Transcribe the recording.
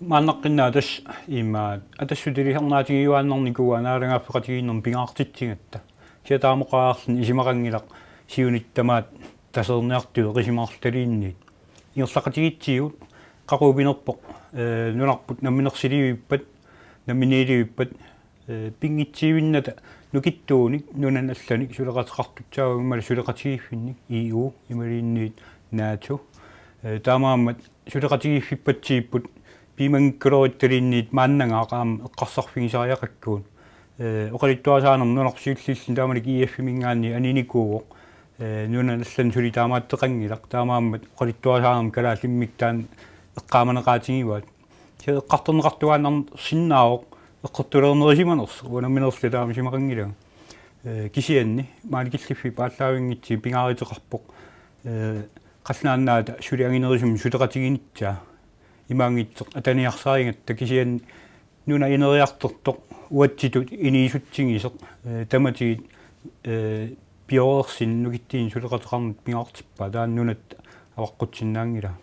маннаққиннаатас имаат атассутилиарнаатигиуааннарникуанаарангааппеқатигииннэрм пигаартитсигатта сиатаамоқаарлни исимақангилақ сиуниттамаат тасерниартуе қисимаарлталиинниит иерлақатигитсигут қақуупинерпоқ э нунарпут намминерсиливиппат намминииливиппат э пингитсивинната нукиттууник нунаналланик сулеқатеқартутсаагуммала сулеқатигиффинник иу ималиинниит наату э таамааммат сулеқатигиффиппатсииппут пиманкроиттеринниит мааннангаагаам эққарсарфигисариақаккуун э оқалиттуасаанернунэрсиуллиллин таамалик иэффимингаанни e аниникууго э нуна наллан сули таамааттеқангилар таамааммат оқалиттуасаарам калаа лиммиктаан эққааманеқаатигиваат ти эққартэрнеқартуааннар синнаавоқ эққэртулернерисиманерс унамминерли таама симақангилаа э кисианни мааликиллиффи пааллаавингитси пингааритеқарпоқ э қаллаанаата сулиангинерисум сулеқатигиниттаа имаангитсеқ атаниарсааригат такисиан нуна инериартортоқ уатситут иниисутсигисеқ таматигит э пиорерсин нугиттиин сулеқатеқарнут пингартиппа таан нунат аваққутсиннаангила